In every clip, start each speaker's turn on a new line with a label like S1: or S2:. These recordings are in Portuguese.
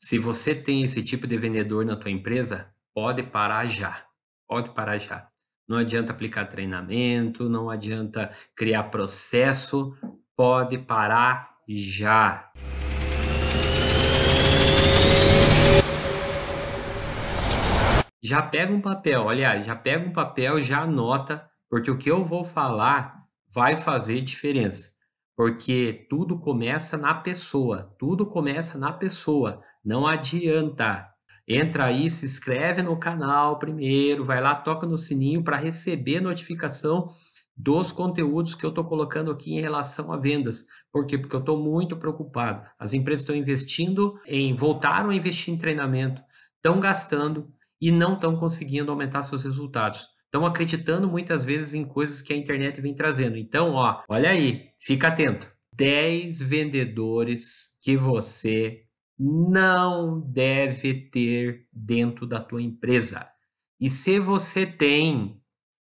S1: Se você tem esse tipo de vendedor na tua empresa, pode parar já. Pode parar já. Não adianta aplicar treinamento, não adianta criar processo, pode parar já. Já pega um papel, aliás, já pega um papel, já anota, porque o que eu vou falar vai fazer diferença. Porque tudo começa na pessoa, tudo começa na pessoa. Não adianta. Entra aí, se inscreve no canal primeiro, vai lá, toca no sininho para receber notificação dos conteúdos que eu estou colocando aqui em relação a vendas. Por quê? Porque eu estou muito preocupado. As empresas estão investindo em, voltaram a investir em treinamento, estão gastando e não estão conseguindo aumentar seus resultados. Estão acreditando muitas vezes em coisas que a internet vem trazendo. Então, ó, olha aí, fica atento. 10 vendedores que você não deve ter dentro da tua empresa. E se você tem,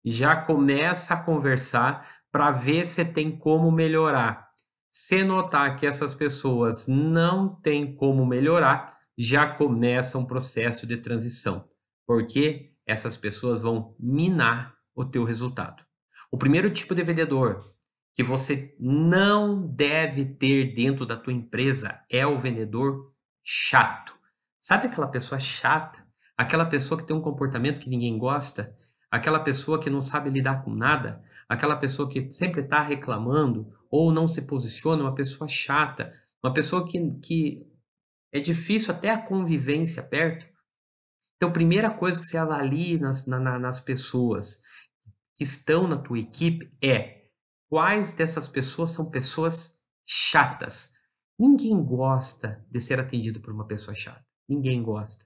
S1: já começa a conversar para ver se tem como melhorar. Se notar que essas pessoas não têm como melhorar, já começa um processo de transição, porque essas pessoas vão minar o teu resultado. O primeiro tipo de vendedor que você não deve ter dentro da tua empresa é o vendedor chato. Sabe aquela pessoa chata? Aquela pessoa que tem um comportamento que ninguém gosta? Aquela pessoa que não sabe lidar com nada? Aquela pessoa que sempre está reclamando ou não se posiciona? Uma pessoa chata. Uma pessoa que, que é difícil até a convivência perto. Então, primeira coisa que você avalie nas, na, nas pessoas que estão na tua equipe é quais dessas pessoas são pessoas chatas, Ninguém gosta de ser atendido por uma pessoa chata. Ninguém gosta.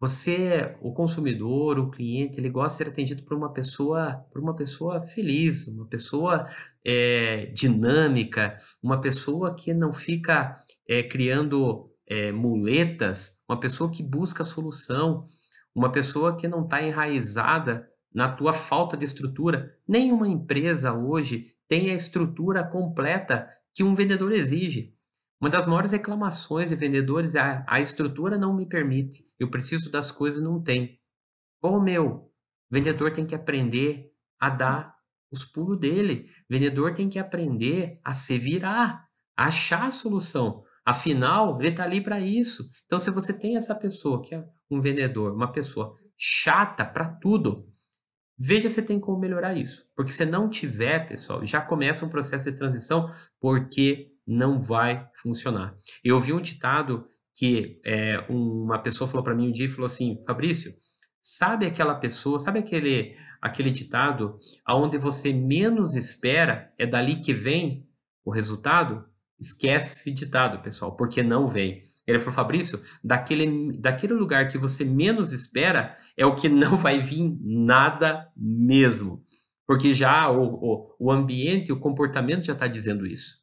S1: Você, o consumidor, o cliente, ele gosta de ser atendido por uma pessoa, por uma pessoa feliz, uma pessoa é, dinâmica, uma pessoa que não fica é, criando é, muletas, uma pessoa que busca solução, uma pessoa que não está enraizada na tua falta de estrutura. Nenhuma empresa hoje tem a estrutura completa que um vendedor exige. Uma das maiores reclamações de vendedores é a, ah, a estrutura não me permite, eu preciso das coisas e não tem. O meu, vendedor tem que aprender a dar os pulos dele. vendedor tem que aprender a se virar, a achar a solução. Afinal, ele está ali para isso. Então, se você tem essa pessoa, que é um vendedor, uma pessoa chata para tudo, veja se tem como melhorar isso. Porque se não tiver, pessoal, já começa um processo de transição, porque não vai funcionar. Eu ouvi um ditado que é, uma pessoa falou para mim um dia e falou assim, Fabrício, sabe aquela pessoa, sabe aquele aquele ditado, aonde você menos espera é dali que vem o resultado? Esquece esse ditado, pessoal, porque não vem. Ele falou, Fabrício, daquele, daquele lugar que você menos espera é o que não vai vir nada mesmo. Porque já o, o, o ambiente, o comportamento já está dizendo isso.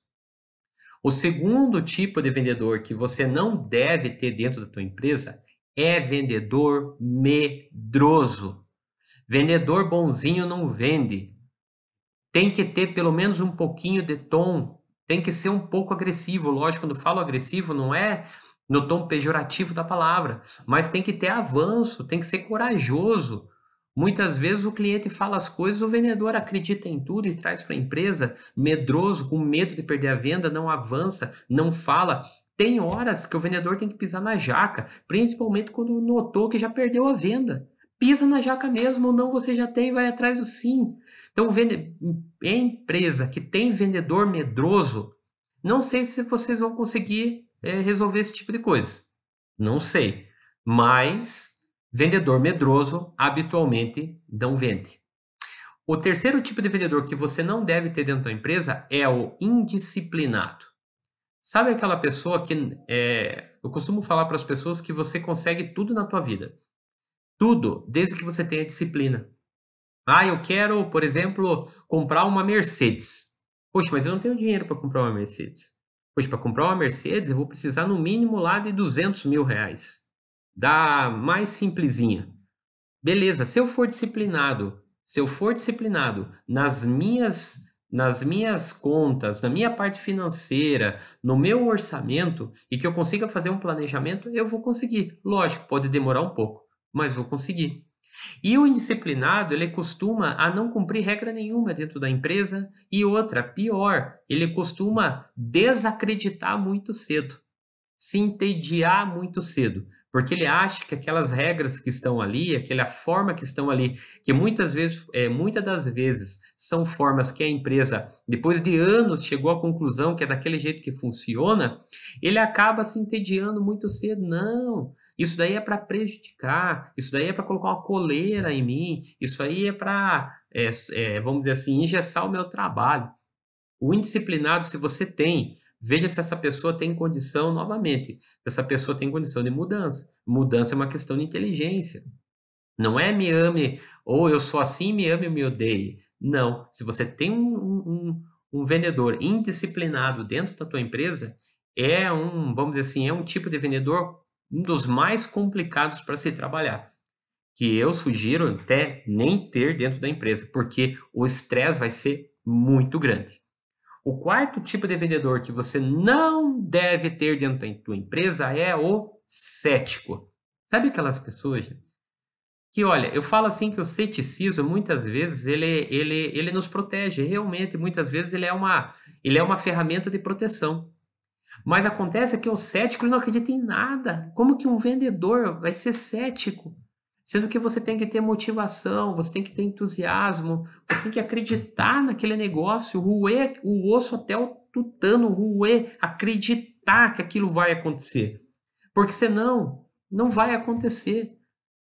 S1: O segundo tipo de vendedor que você não deve ter dentro da tua empresa é vendedor medroso. Vendedor bonzinho não vende. Tem que ter pelo menos um pouquinho de tom, tem que ser um pouco agressivo. Lógico, quando falo agressivo, não é no tom pejorativo da palavra, mas tem que ter avanço, tem que ser corajoso. Muitas vezes o cliente fala as coisas, o vendedor acredita em tudo e traz para a empresa, medroso, com medo de perder a venda, não avança, não fala. Tem horas que o vendedor tem que pisar na jaca, principalmente quando notou que já perdeu a venda. Pisa na jaca mesmo, ou não você já tem, vai atrás do sim. Então, vende... é empresa que tem vendedor medroso, não sei se vocês vão conseguir é, resolver esse tipo de coisa. Não sei. Mas Vendedor medroso habitualmente não vende. O terceiro tipo de vendedor que você não deve ter dentro da empresa é o indisciplinado. Sabe aquela pessoa que é, eu costumo falar para as pessoas que você consegue tudo na tua vida, tudo, desde que você tenha disciplina. Ah, eu quero, por exemplo, comprar uma Mercedes. Poxa, mas eu não tenho dinheiro para comprar uma Mercedes. Poxa, para comprar uma Mercedes eu vou precisar no mínimo lá de 200 mil reais da mais simplesinha. Beleza, se eu for disciplinado, se eu for disciplinado nas minhas nas minhas contas, na minha parte financeira, no meu orçamento e que eu consiga fazer um planejamento, eu vou conseguir. Lógico, pode demorar um pouco, mas vou conseguir. E o indisciplinado, ele costuma a não cumprir regra nenhuma dentro da empresa e outra, pior, ele costuma desacreditar muito cedo, se entediar muito cedo porque ele acha que aquelas regras que estão ali, aquela forma que estão ali, que muitas vezes, é, muitas das vezes, são formas que a empresa, depois de anos, chegou à conclusão que é daquele jeito que funciona, ele acaba se entediando muito cedo. Não, isso daí é para prejudicar, isso daí é para colocar uma coleira em mim, isso aí é para, é, é, vamos dizer assim, engessar o meu trabalho. O indisciplinado, se você tem Veja se essa pessoa tem condição, novamente, se essa pessoa tem condição de mudança. Mudança é uma questão de inteligência. Não é me ame, ou eu sou assim, me ame ou me odeie. Não. Se você tem um, um, um vendedor indisciplinado dentro da tua empresa, é um, vamos dizer assim, é um tipo de vendedor um dos mais complicados para se trabalhar. Que eu sugiro até nem ter dentro da empresa, porque o estresse vai ser muito grande. O quarto tipo de vendedor que você não deve ter dentro da tua empresa é o cético. Sabe aquelas pessoas que, olha, eu falo assim que o ceticismo muitas vezes ele, ele, ele nos protege, realmente muitas vezes ele é uma ele é uma ferramenta de proteção. Mas acontece que o cético não acredita em nada. Como que um vendedor vai ser cético? Sendo que você tem que ter motivação, você tem que ter entusiasmo, você tem que acreditar naquele negócio, roer o osso até o tutano, roer, acreditar que aquilo vai acontecer. Porque senão, não vai acontecer.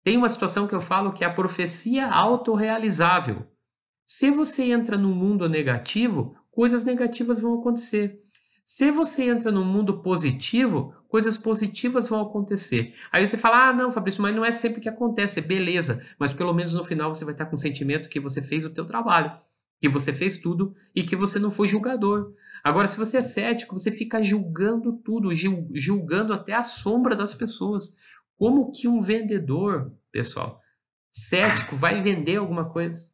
S1: Tem uma situação que eu falo que é a profecia autorrealizável. Se você entra num mundo negativo, coisas negativas vão acontecer. Se você entra no mundo positivo, coisas positivas vão acontecer. Aí você fala: ah, não, Fabrício, mas não é sempre que acontece, beleza. Mas pelo menos no final você vai estar com o sentimento que você fez o teu trabalho, que você fez tudo e que você não foi julgador. Agora, se você é cético, você fica julgando tudo, julgando até a sombra das pessoas. Como que um vendedor, pessoal, cético vai vender alguma coisa?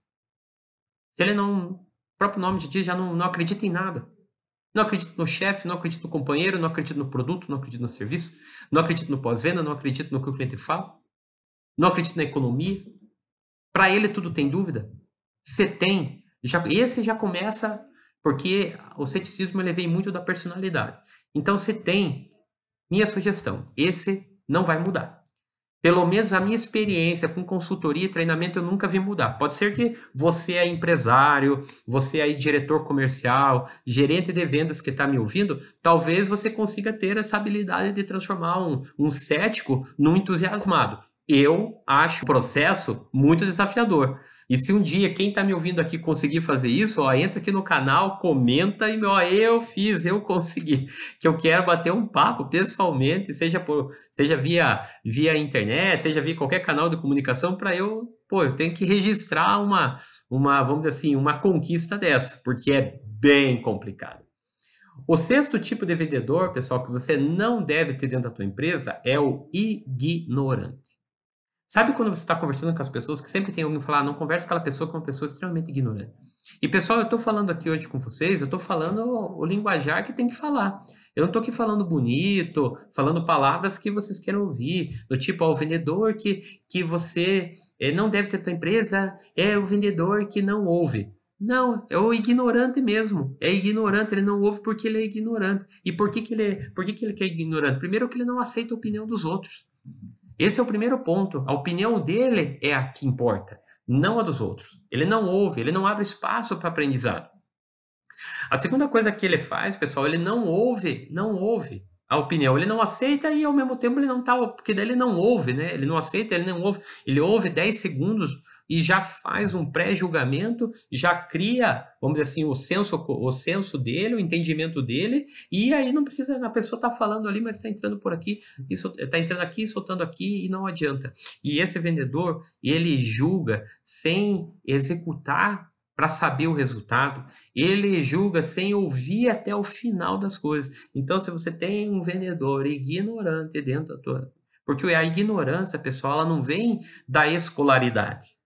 S1: Se ele não. O próprio nome de dia já não, não acredita em nada. Não acredito no chefe, não acredito no companheiro, não acredito no produto, não acredito no serviço, não acredito no pós-venda, não acredito no que o cliente fala, não acredito na economia. Para ele tudo tem dúvida. Você tem, já, esse já começa porque o ceticismo ele vem muito da personalidade. Então você tem minha sugestão, esse não vai mudar. Pelo menos a minha experiência com consultoria e treinamento eu nunca vi mudar. Pode ser que você é empresário, você é diretor comercial, gerente de vendas que está me ouvindo, talvez você consiga ter essa habilidade de transformar um, um cético num entusiasmado. Eu acho o processo muito desafiador. E se um dia quem está me ouvindo aqui conseguir fazer isso, ó, entra aqui no canal, comenta e ó, eu fiz, eu consegui. Que eu quero bater um papo pessoalmente, seja por, seja via via internet, seja via qualquer canal de comunicação, para eu, pô, eu tenho que registrar uma uma, vamos dizer assim, uma conquista dessa, porque é bem complicado. O sexto tipo de vendedor, pessoal, que você não deve ter dentro da tua empresa é o ignorante. Sabe quando você está conversando com as pessoas que sempre tem alguém falar, ah, não conversa com aquela pessoa que é uma pessoa extremamente ignorante. E pessoal, eu estou falando aqui hoje com vocês, eu estou falando o, linguajar que tem que falar. Eu não estou aqui falando bonito, falando palavras que vocês querem ouvir, do tipo, ó, o vendedor que, que você é, não deve ter tua empresa é o vendedor que não ouve. Não, é o ignorante mesmo. É ignorante, ele não ouve porque ele é ignorante. E por que, que, ele, é, por que, que ele é ignorante? Primeiro que ele não aceita a opinião dos outros. Esse é o primeiro ponto. A opinião dele é a que importa, não a dos outros. Ele não ouve, ele não abre espaço para aprendizado. A segunda coisa que ele faz, pessoal, ele não ouve, não ouve a opinião. Ele não aceita e ao mesmo tempo ele não tá, porque daí ele não ouve, né? Ele não aceita, ele não ouve. Ele ouve 10 segundos e já faz um pré-julgamento, já cria, vamos dizer assim, o senso, o senso dele, o entendimento dele, e aí não precisa, a pessoa está falando ali, mas está entrando por aqui, está entrando aqui, soltando aqui, e não adianta. E esse vendedor, ele julga sem executar para saber o resultado, ele julga sem ouvir até o final das coisas. Então, se você tem um vendedor ignorante dentro da tua. Porque a ignorância, pessoal, ela não vem da escolaridade.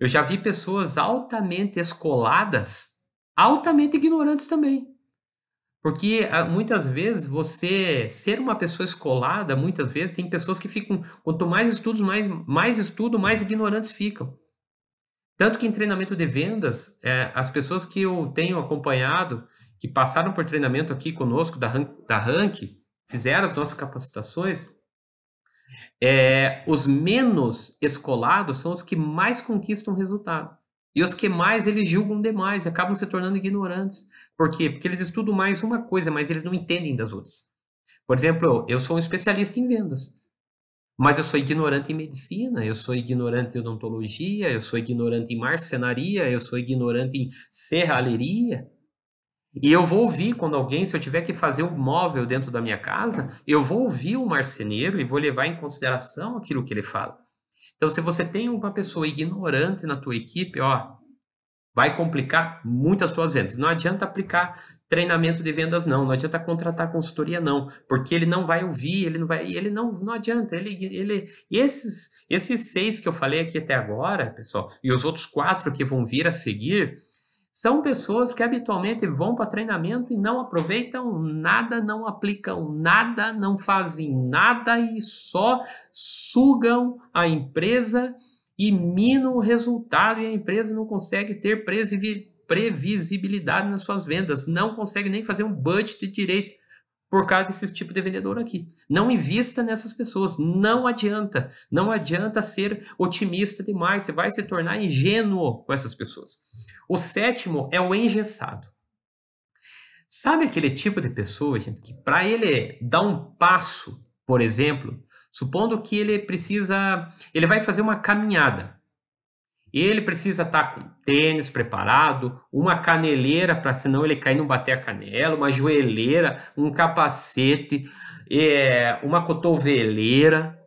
S1: Eu já vi pessoas altamente escoladas, altamente ignorantes também. Porque ah, muitas vezes você ser uma pessoa escolada, muitas vezes tem pessoas que ficam, quanto mais estudos, mais, mais estudo, mais ignorantes ficam. Tanto que em treinamento de vendas, é, as pessoas que eu tenho acompanhado, que passaram por treinamento aqui conosco da, da Rank, fizeram as nossas capacitações, é, os menos escolados são os que mais conquistam resultado. E os que mais eles julgam demais, acabam se tornando ignorantes. Por quê? Porque eles estudam mais uma coisa, mas eles não entendem das outras. Por exemplo, eu, eu sou um especialista em vendas, mas eu sou ignorante em medicina, eu sou ignorante em odontologia, eu sou ignorante em marcenaria, eu sou ignorante em serralheria. E eu vou ouvir quando alguém, se eu tiver que fazer um móvel dentro da minha casa, eu vou ouvir o marceneiro e vou levar em consideração aquilo que ele fala. Então, se você tem uma pessoa ignorante na tua equipe, ó, vai complicar muito as tuas vendas. Não adianta aplicar treinamento de vendas não, não adianta contratar consultoria não, porque ele não vai ouvir, ele não vai, ele não, não adianta, ele, ele, esses, esses seis que eu falei aqui até agora, pessoal, e os outros quatro que vão vir a seguir, são pessoas que habitualmente vão para treinamento e não aproveitam nada, não aplicam nada, não fazem nada e só sugam a empresa e minam o resultado e a empresa não consegue ter previsibilidade nas suas vendas, não consegue nem fazer um budget direito por causa desse tipo de vendedor aqui. Não invista nessas pessoas, não adianta, não adianta ser otimista demais, você vai se tornar ingênuo com essas pessoas. O sétimo é o engessado. Sabe aquele tipo de pessoa, gente, que para ele dar um passo, por exemplo, supondo que ele precisa, ele vai fazer uma caminhada. Ele precisa estar tá com tênis preparado, uma caneleira para senão ele cair e não bater a canela, uma joelheira, um capacete, é, uma cotoveleira.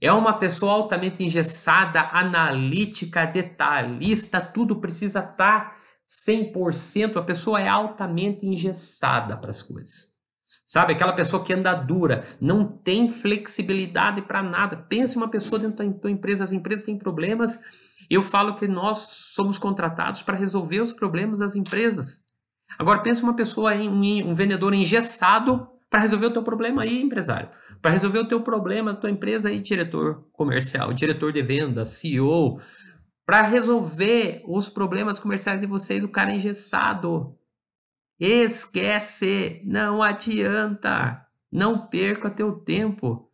S1: É uma pessoa altamente engessada, analítica, detalhista, tudo precisa tá estar 100%. A pessoa é altamente engessada para as coisas. Sabe, aquela pessoa que anda dura, não tem flexibilidade para nada. Pense uma pessoa dentro da tua empresa, as empresas têm problemas. Eu falo que nós somos contratados para resolver os problemas das empresas. Agora pense uma pessoa, um, um vendedor engessado para resolver o teu problema aí, empresário para resolver o teu problema da tua empresa aí, diretor comercial, diretor de venda, CEO, para resolver os problemas comerciais de vocês, o cara é engessado. Esquece, não adianta. Não perca teu tempo.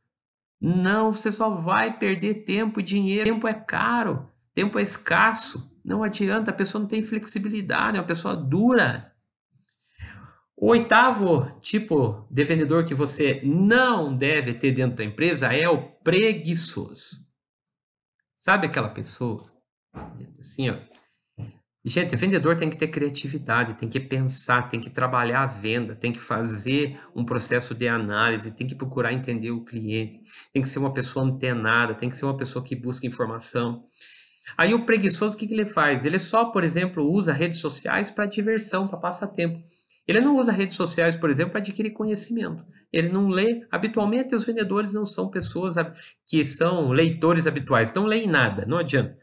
S1: Não, você só vai perder tempo e dinheiro. Tempo é caro, tempo é escasso. Não adianta, a pessoa não tem flexibilidade, é uma pessoa dura. O oitavo tipo de vendedor que você não deve ter dentro da empresa é o preguiçoso. Sabe aquela pessoa assim, ó. Gente, vendedor tem que ter criatividade, tem que pensar, tem que trabalhar a venda, tem que fazer um processo de análise, tem que procurar entender o cliente, tem que ser uma pessoa antenada, tem que ser uma pessoa que busca informação. Aí o preguiçoso, o que, que ele faz? Ele só, por exemplo, usa redes sociais para diversão, para passatempo. Ele não usa redes sociais, por exemplo, para adquirir conhecimento. Ele não lê. Habitualmente, os vendedores não são pessoas que são leitores habituais. Não leem nada, não adianta.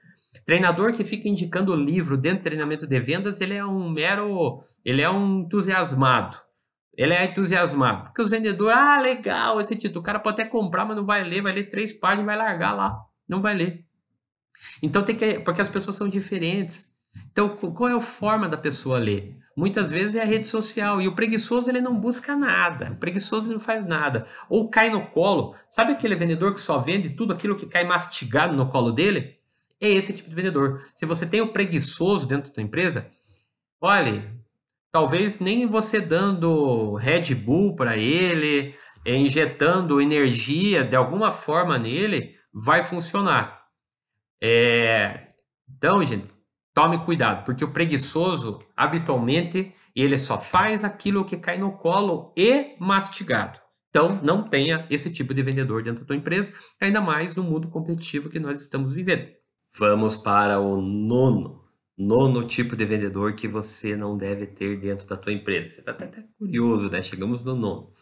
S1: Treinador que fica indicando livro dentro do treinamento de vendas, ele é um mero. Ele é um entusiasmado. Ele é entusiasmado. Porque os vendedores, ah, legal esse título. O cara pode até comprar, mas não vai ler, vai ler três páginas e vai largar lá. Não vai ler. Então tem que. Porque as pessoas são diferentes. Então, qual é a forma da pessoa ler? Muitas vezes é a rede social e o preguiçoso ele não busca nada, o preguiçoso ele não faz nada, ou cai no colo. Sabe aquele vendedor que só vende tudo aquilo que cai mastigado no colo dele? É esse tipo de vendedor. Se você tem o preguiçoso dentro da tua empresa, olhe, talvez nem você dando Red Bull para ele, eh, injetando energia de alguma forma nele, vai funcionar. É... Então, gente, Tome cuidado, porque o preguiçoso, habitualmente, ele só faz aquilo que cai no colo e mastigado. Então, não tenha esse tipo de vendedor dentro da tua empresa, ainda mais no mundo competitivo que nós estamos vivendo. Vamos para o nono, nono tipo de vendedor que você não deve ter dentro da tua empresa. Você está até, até curioso, né? Chegamos no nono.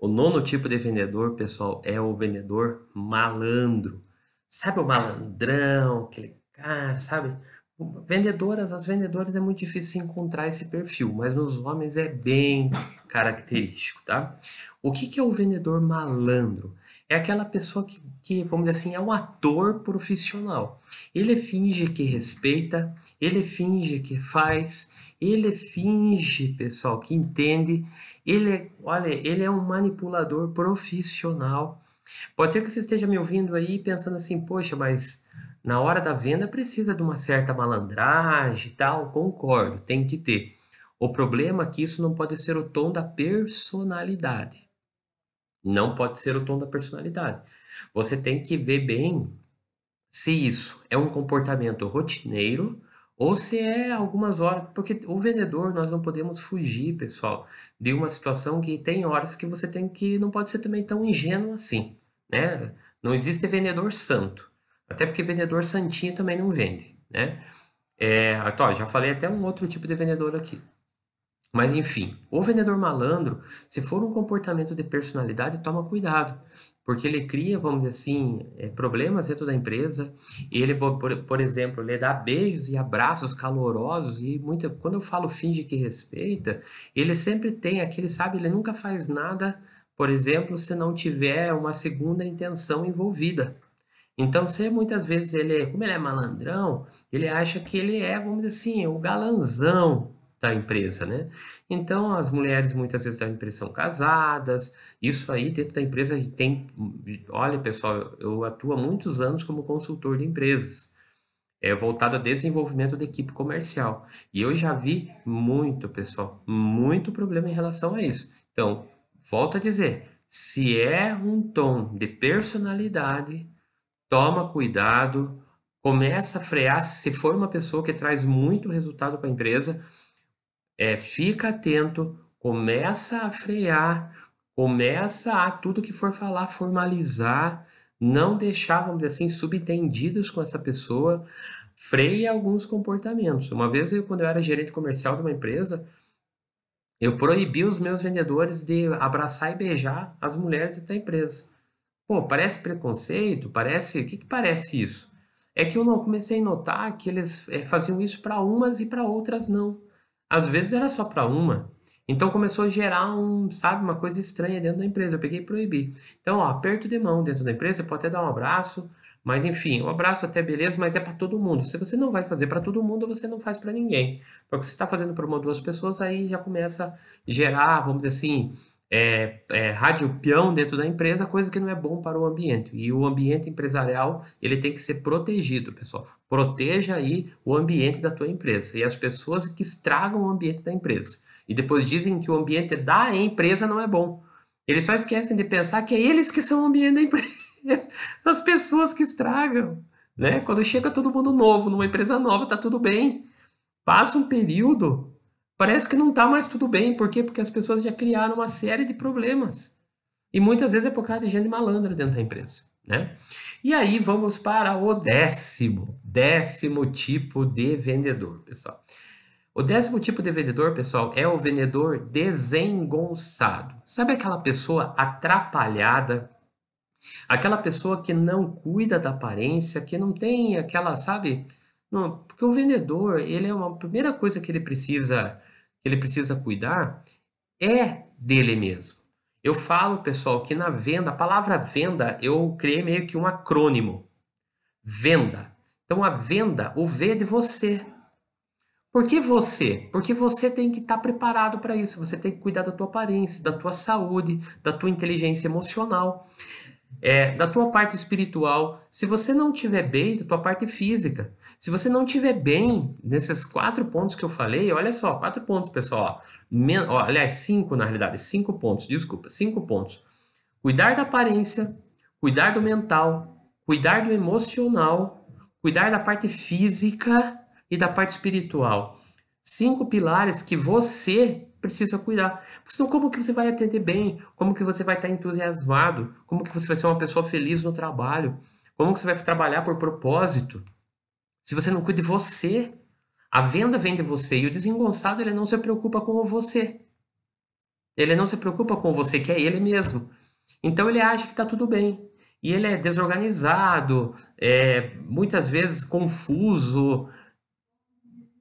S1: O nono tipo de vendedor, pessoal, é o vendedor malandro. Sabe o malandrão, aquele cara, sabe? Vendedoras, as vendedoras é muito difícil encontrar esse perfil, mas nos homens é bem característico, tá? O que, que é o vendedor malandro? É aquela pessoa que, que, vamos dizer assim, é um ator profissional. Ele finge que respeita, ele finge que faz, ele finge, pessoal, que entende. Ele, é, olha, ele é um manipulador profissional. Pode ser que você esteja me ouvindo aí pensando assim, poxa, mas na hora da venda precisa de uma certa malandragem e tal, concordo, tem que ter. O problema é que isso não pode ser o tom da personalidade. Não pode ser o tom da personalidade. Você tem que ver bem se isso é um comportamento rotineiro ou se é algumas horas, porque o vendedor nós não podemos fugir, pessoal, de uma situação que tem horas que você tem que não pode ser também tão ingênuo assim, né? Não existe vendedor santo. Até porque vendedor santinho também não vende, né? É, então, já falei até um outro tipo de vendedor aqui. Mas enfim, o vendedor malandro, se for um comportamento de personalidade, toma cuidado, porque ele cria, vamos dizer assim, é, problemas dentro da empresa. Ele, por, por exemplo, lhe dá beijos e abraços calorosos e muita, quando eu falo finge que respeita, ele sempre tem aquele, sabe, ele nunca faz nada, por exemplo, se não tiver uma segunda intenção envolvida. Então, você muitas vezes, ele, como ele é malandrão, ele acha que ele é, vamos dizer assim, o galanzão da empresa, né? Então, as mulheres muitas vezes da empresa são casadas, isso aí dentro da empresa tem. Olha, pessoal, eu atuo há muitos anos como consultor de empresas, é voltado a desenvolvimento da equipe comercial. E eu já vi muito, pessoal, muito problema em relação a isso. Então, volto a dizer, se é um tom de personalidade, toma cuidado, começa a frear. Se for uma pessoa que traz muito resultado para a empresa, é, fica atento, começa a frear, começa a tudo que for falar, formalizar, não deixar, vamos dizer assim, subentendidos com essa pessoa, freia alguns comportamentos. Uma vez, eu, quando eu era gerente comercial de uma empresa, eu proibi os meus vendedores de abraçar e beijar as mulheres da empresa. Pô, parece preconceito, parece. O que, que parece isso? É que eu não comecei a notar que eles é, faziam isso para umas e para outras não. Às vezes era só para uma. Então começou a gerar um, sabe, uma coisa estranha dentro da empresa. Eu peguei e proibi. Então, ó, aperto de mão dentro da empresa, pode até dar um abraço, mas enfim, o um abraço até beleza, mas é para todo mundo. Se você não vai fazer para todo mundo, você não faz para ninguém. Porque se está fazendo para uma ou duas pessoas, aí já começa a gerar, vamos dizer assim, é, é, dentro da empresa, coisa que não é bom para o ambiente. E o ambiente empresarial, ele tem que ser protegido, pessoal. Proteja aí o ambiente da tua empresa e as pessoas que estragam o ambiente da empresa. E depois dizem que o ambiente da empresa não é bom. Eles só esquecem de pensar que é eles que são o ambiente da empresa. As pessoas que estragam, né? Quando chega todo mundo novo numa empresa nova, tá tudo bem. Passa um período, Parece que não está mais tudo bem. Por quê? Porque as pessoas já criaram uma série de problemas. E muitas vezes é por causa de gente malandra dentro da empresa. Né? E aí vamos para o décimo, décimo tipo de vendedor, pessoal. O décimo tipo de vendedor, pessoal, é o vendedor desengonçado. Sabe aquela pessoa atrapalhada? Aquela pessoa que não cuida da aparência, que não tem aquela, sabe? Não, porque o vendedor, ele é uma a primeira coisa que ele precisa que ele precisa cuidar é dele mesmo. Eu falo, pessoal, que na venda, a palavra venda, eu criei meio que um acrônimo. Venda. Então a venda, o V é de você. Por que você? Porque você tem que estar preparado para isso. Você tem que cuidar da tua aparência, da tua saúde, da tua inteligência emocional, é, da tua parte espiritual. Se você não estiver bem, da tua parte física. Se você não tiver bem nesses quatro pontos que eu falei, olha só, quatro pontos, pessoal. ó, aliás, cinco na realidade, cinco pontos, desculpa, cinco pontos. Cuidar da aparência, cuidar do mental, cuidar do emocional, cuidar da parte física e da parte espiritual. Cinco pilares que você precisa cuidar. então como que você vai atender bem? Como que você vai estar entusiasmado? Como que você vai ser uma pessoa feliz no trabalho? Como que você vai trabalhar por propósito? Se você não cuida de você, a venda vem de você e o desengonçado ele não se preocupa com você. Ele não se preocupa com você, que é ele mesmo. Então ele acha que está tudo bem. E ele é desorganizado, é, muitas vezes confuso.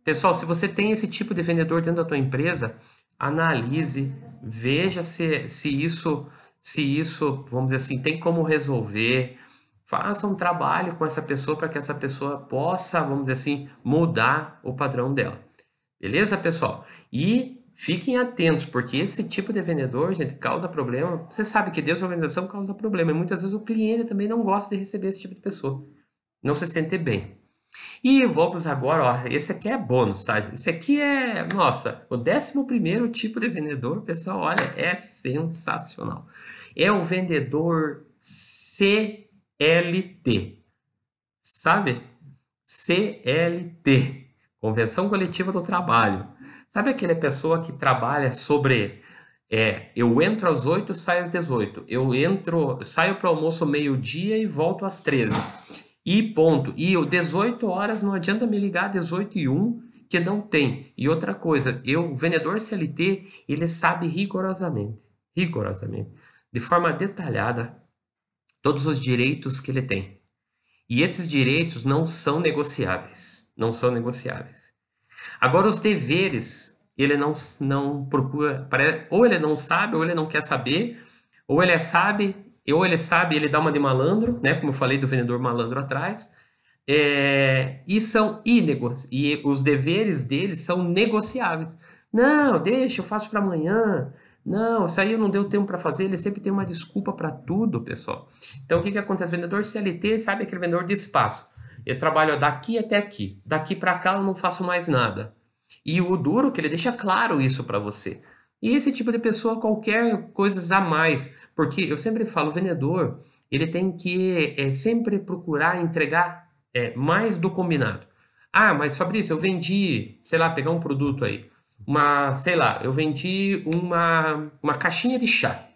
S1: Pessoal, se você tem esse tipo de vendedor dentro da tua empresa, analise, veja se, se isso, se isso, vamos dizer assim, tem como resolver faça um trabalho com essa pessoa para que essa pessoa possa, vamos dizer assim, mudar o padrão dela. Beleza, pessoal? E fiquem atentos, porque esse tipo de vendedor, gente, causa problema. Você sabe que desorganização causa problema, e muitas vezes o cliente também não gosta de receber esse tipo de pessoa. Não se sente bem. E vamos agora, ó, esse aqui é bônus, tá? Esse aqui é, nossa, o 11 tipo de vendedor, pessoal, olha, é sensacional. É o vendedor C CLT. Sabe? CLT, Convenção Coletiva do Trabalho. Sabe aquela pessoa que trabalha sobre é, eu entro às 8, saio às 18. Eu entro, saio para o almoço meio-dia e volto às 13. E ponto. E 18 horas não adianta me ligar 18 e 1 que não tem. E outra coisa, eu, o vendedor CLT, ele sabe rigorosamente, rigorosamente, de forma detalhada todos os direitos que ele tem. E esses direitos não são negociáveis, não são negociáveis. Agora os deveres, ele não não procura, ou ele não sabe, ou ele não quer saber, ou ele é sabe, ou ele sabe, ele dá uma de malandro, né, como eu falei do vendedor malandro atrás. É, e são inegos, e os deveres deles são negociáveis. Não, deixa, eu faço para amanhã. Não, isso aí eu não deu tempo para fazer. Ele sempre tem uma desculpa para tudo, pessoal. Então, o que, que acontece? vendedor CLT, sabe aquele vendedor de espaço. Eu trabalho daqui até aqui. Daqui para cá eu não faço mais nada. E o duro é que ele deixa claro isso para você. E esse tipo de pessoa, qualquer coisas a mais. Porque eu sempre falo, o vendedor, ele tem que é, sempre procurar entregar é, mais do combinado. Ah, mas Fabrício, eu vendi, sei lá, pegar um produto aí uma, sei lá, eu vendi uma, uma caixinha de chá.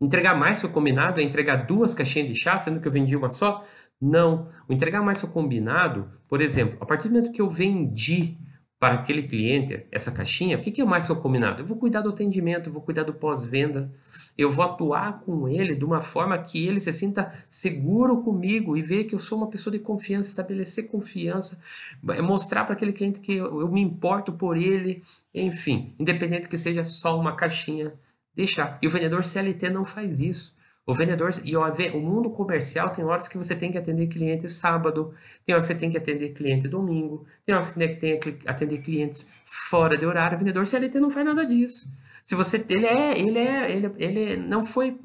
S1: Entregar mais seu combinado é entregar duas caixinhas de chá, sendo que eu vendi uma só? Não. O entregar mais seu combinado, por exemplo, a partir do momento que eu vendi para aquele cliente, essa caixinha, o que, que é mais seu combinado? Eu vou cuidar do atendimento, eu vou cuidar do pós-venda, eu vou atuar com ele de uma forma que ele se sinta seguro comigo e ver que eu sou uma pessoa de confiança, estabelecer confiança, é mostrar para aquele cliente que eu, eu me importo por ele, enfim, independente que seja só uma caixinha, deixar. E o vendedor CLT não faz isso. O vendedor e o, o mundo comercial tem horas que você tem que atender cliente sábado, tem horas que você tem que atender cliente domingo, tem horas que você tem que atender clientes fora de horário. O vendedor CLT não faz nada disso. Se você ele é ele é ele, ele não foi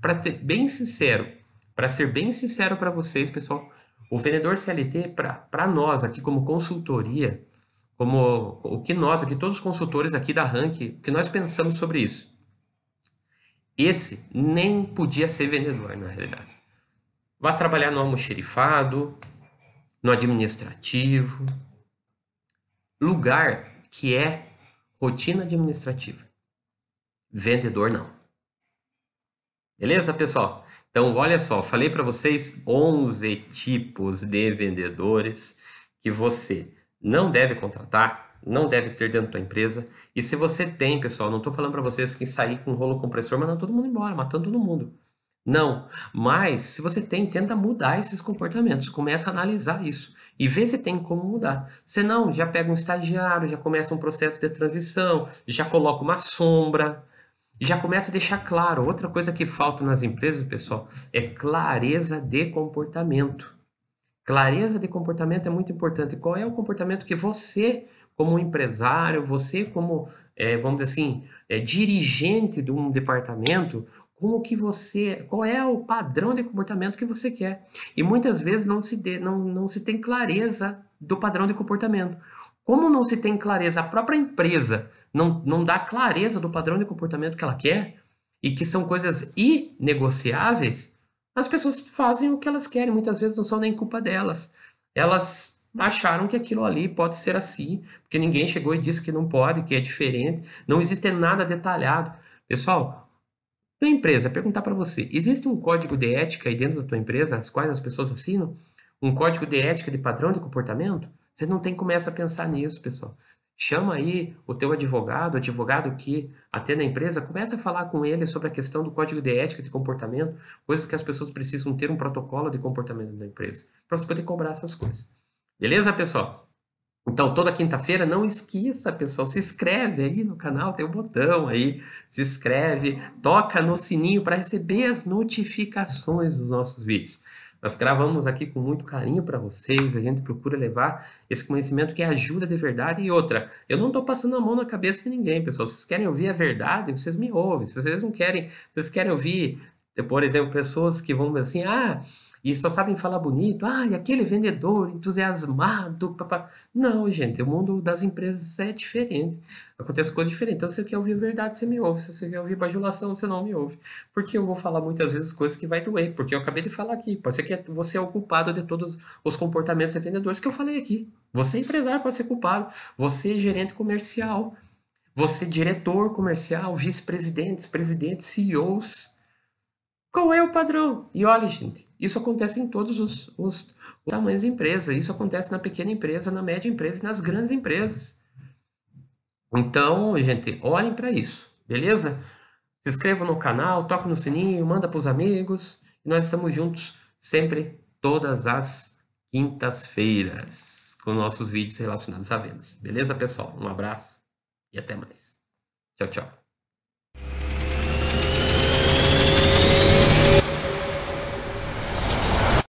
S1: para ser bem sincero, para ser bem sincero para vocês, pessoal, o vendedor CLT para nós aqui como consultoria, como o que nós aqui todos os consultores aqui da Rank, o que nós pensamos sobre isso? Esse nem podia ser vendedor, na realidade. Vá trabalhar no almoxerifado, no administrativo, lugar que é rotina administrativa. Vendedor não. Beleza, pessoal? Então, olha só, falei para vocês 11 tipos de vendedores que você não deve contratar, não deve ter dentro da empresa. E se você tem, pessoal, não estou falando para vocês que sair com um rolo compressor, mandar todo mundo embora, matando todo mundo. Não, mas se você tem, tenta mudar esses comportamentos, começa a analisar isso e vê se tem como mudar. Se não, já pega um estagiário, já começa um processo de transição, já coloca uma sombra, já começa a deixar claro. Outra coisa que falta nas empresas, pessoal, é clareza de comportamento. Clareza de comportamento é muito importante. Qual é o comportamento que você como empresário, você como, é, vamos dizer assim, é, dirigente de um departamento, como que você, qual é o padrão de comportamento que você quer. E muitas vezes não se, de, não, não se tem clareza do padrão de comportamento. Como não se tem clareza, a própria empresa não, não dá clareza do padrão de comportamento que ela quer, e que são coisas inegociáveis, as pessoas fazem o que elas querem, muitas vezes não são nem culpa delas. Elas acharam que aquilo ali pode ser assim, porque ninguém chegou e disse que não pode, que é diferente, não existe nada detalhado. Pessoal, tua empresa, perguntar para você, existe um código de ética aí dentro da tua empresa, as quais as pessoas assinam? Um código de ética de padrão de comportamento? Você não tem começa a pensar nisso, pessoal. Chama aí o teu advogado, advogado que até na empresa, começa a falar com ele sobre a questão do código de ética de comportamento, coisas que as pessoas precisam ter um protocolo de comportamento da empresa, para você poder cobrar essas coisas. Beleza, pessoal? Então, toda quinta-feira, não esqueça, pessoal, se inscreve aí no canal, tem o um botão aí, se inscreve, toca no sininho para receber as notificações dos nossos vídeos. Nós gravamos aqui com muito carinho para vocês, a gente procura levar esse conhecimento que ajuda de verdade. E outra, eu não estou passando a mão na cabeça de ninguém, pessoal. Se vocês querem ouvir a verdade, vocês me ouvem. Se vocês não querem, vocês querem ouvir, por exemplo, pessoas que vão assim, ah, e só sabem falar bonito, ah, e aquele vendedor entusiasmado. Papá. Não, gente, o mundo das empresas é diferente. Acontece coisas diferentes. Então, se você quer ouvir verdade, você me ouve. Se você quer ouvir bajulação, você não me ouve. Porque eu vou falar muitas vezes coisas que vai doer. Porque eu acabei de falar aqui. Pode ser que você é o culpado de todos os comportamentos de vendedores que eu falei aqui. Você, é empresário, pode ser culpado. Você, é gerente comercial. Você, é diretor comercial, vice-presidentes, presidentes, CEOs qual é o padrão? E olha, gente, isso acontece em todos os, os, os tamanhos de empresa. Isso acontece na pequena empresa, na média empresa e nas grandes empresas. Então, gente, olhem para isso, beleza? Se inscrevam no canal, toquem no sininho, manda para os amigos. nós estamos juntos sempre, todas as quintas-feiras, com nossos vídeos relacionados a vendas. Beleza, pessoal? Um abraço e até mais. Tchau, tchau.